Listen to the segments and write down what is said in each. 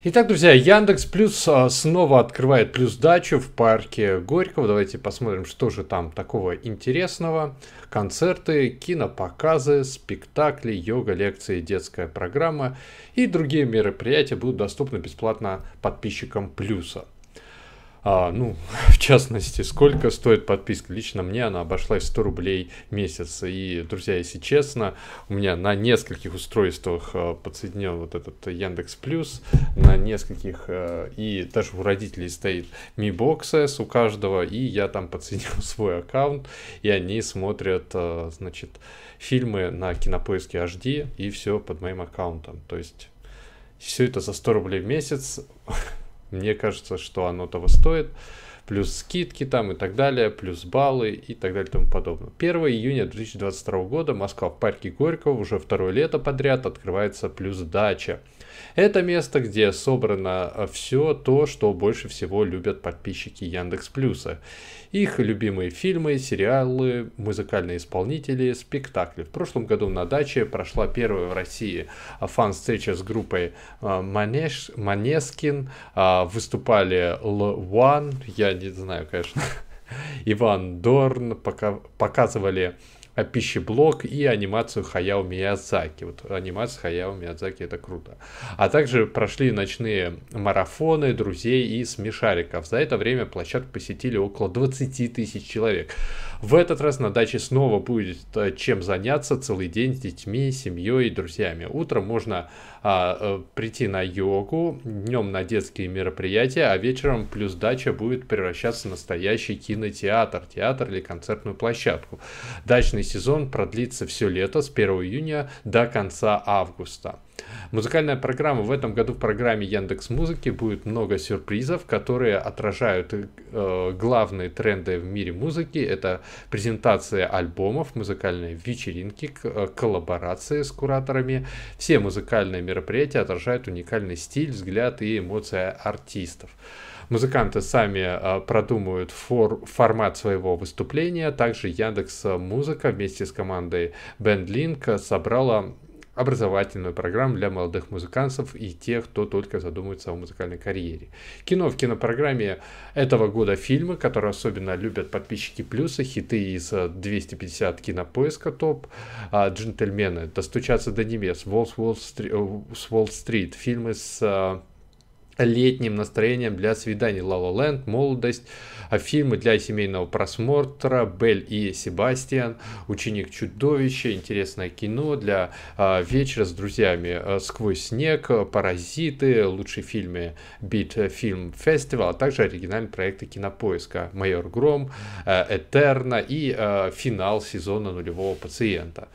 Итак, друзья, Яндекс Плюс а, снова открывает Плюс дачу в парке Горького. Давайте посмотрим, что же там такого интересного. Концерты, кинопоказы, спектакли, йога, лекции, детская программа и другие мероприятия будут доступны бесплатно подписчикам Плюса. А, ну, в частности, сколько стоит подписка? Лично мне она обошлась 100 рублей в месяц. И, друзья, если честно, у меня на нескольких устройствах а, подсоединен вот этот Яндекс Плюс, на нескольких, а, и даже у родителей стоит Mi Box S у каждого, и я там подсоединил свой аккаунт, и они смотрят, а, значит, фильмы на кинопоиске HD, и все под моим аккаунтом. То есть все это за 100 рублей в месяц. Мне кажется, что оно того стоит плюс скидки там и так далее, плюс баллы и так далее и тому подобное. 1 июня 2022 года Москва в парке Горького уже второе лето подряд открывается плюс дача. Это место, где собрано э, все то, что больше всего любят подписчики Яндекс Плюса. Их любимые фильмы, сериалы, музыкальные исполнители, спектакли. В прошлом году на даче прошла первая в России фан-встреча с группой э, Манеш, Манескин. А, выступали Л One, я не знаю, конечно. Иван Дорн пока, показывали а пищеблок и анимацию Хаяо Миядзаки. Вот анимация Хаяо Миядзаки это круто. А также прошли ночные марафоны друзей и смешариков. За это время площадку посетили около 20 тысяч человек. В этот раз на даче снова будет э, чем заняться целый день с детьми, семьей и друзьями. Утром можно а, а, прийти на йогу, днем на детские мероприятия, а вечером плюс дача будет превращаться в настоящий кинотеатр, театр или концертную площадку. Дачный сезон продлится все лето с 1 июня до конца августа. Музыкальная программа в этом году в программе Яндекс Музыки будет много сюрпризов, которые отражают э, главные тренды в мире музыки. Это презентация альбомов, музыкальные вечеринки, э, коллаборации с кураторами. Все музыкальные мероприятия отражают уникальный стиль, взгляд и эмоции артистов. Музыканты сами а, продумывают фор формат своего выступления. Также Яндекс Музыка вместе с командой BandLink собрала образовательную программу для молодых музыкантов и тех, кто только задумывается о музыкальной карьере. Кино в кинопрограмме этого года фильмы, которые особенно любят подписчики плюса, хиты из 250 э, кинопоиска топ, а джентльмены, достучаться до небес, Волс с Уолл-стрит, э, фильмы с э, летним настроением для свиданий. Лала La Ленд, La Молодость, а фильмы для семейного просмотра, Бель и Себастьян, Ученик чудовища, интересное кино для а, вечера с друзьями, а, Сквозь снег, Паразиты, лучшие фильмы Бит Фильм Фестивал, а также оригинальные проекты кинопоиска Майор Гром, а, Этерна и а, финал сезона нулевого пациента.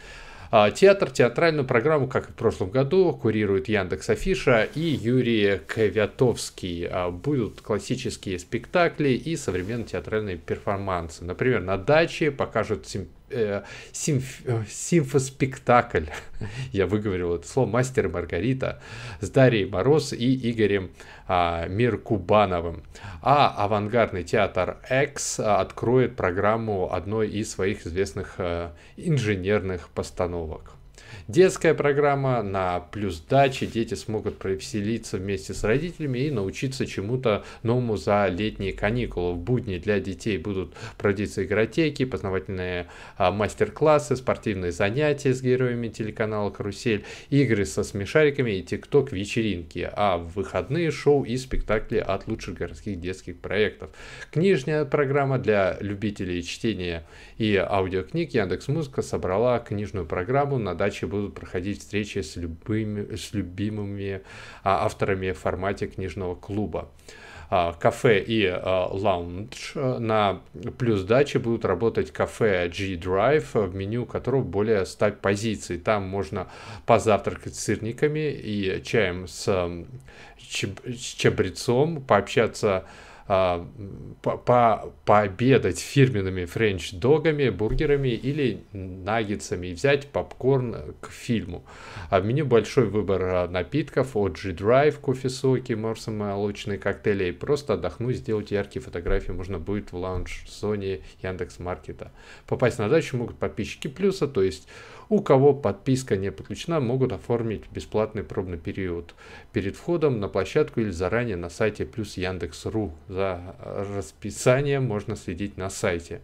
А, театр, театральную программу, как и в прошлом году, курирует Яндекс Афиша и Юрий Ковятовский. А, будут классические спектакли и современные театральные перформансы. Например, на даче покажут симпатию Э, симф, э, симфоспектакль, я выговорил это слово, «Мастер и Маргарита» с Дарьей Мороз и Игорем э, Миркубановым. А авангардный театр X откроет программу одной из своих известных э, инженерных постановок. Детская программа на плюс дачи. Дети смогут провеселиться вместе с родителями и научиться чему-то новому за летние каникулы. В будни для детей будут проводиться игротеки, познавательные а, мастер-классы, спортивные занятия с героями телеканала «Карусель», игры со смешариками и тикток-вечеринки, а в выходные шоу и спектакли от лучших городских детских проектов. Книжная программа для любителей чтения и аудиокниг Яндекс.Музыка собрала книжную программу на передаче будут проходить встречи с, любыми, с любимыми а, авторами в формате книжного клуба а, кафе и а, лаунж. А, на плюс даче будут работать кафе G-Drive, в меню которого более 100 позиций. Там можно позавтракать сырниками и чаем с, чеб... с чабрецом, пообщаться с а, по, по пообедать фирменными френч-догами, бургерами или наггетсами и взять попкорн к фильму. А в меню большой выбор а, напитков от G-Drive, кофе соки, молочные коктейли и просто отдохнуть, сделать яркие фотографии можно будет в лаунж-зоне Яндекс.Маркета. Попасть на дачу могут подписчики плюса, то есть у кого подписка не подключена, могут оформить бесплатный пробный период перед входом на площадку или заранее на сайте плюс Яндекс.ру за за расписанием можно следить на сайте.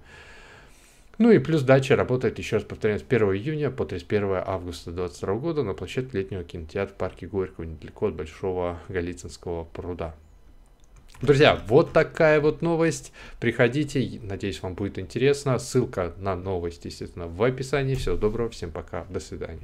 Ну и плюс дача работает, еще раз повторяю, с 1 июня по 31 августа 2022 года на площадке летнего кинотеатра в парке Горького, недалеко от Большого Голицынского пруда. Друзья, вот такая вот новость. Приходите, надеюсь, вам будет интересно. Ссылка на новость, естественно, в описании. Всего доброго, всем пока, до свидания.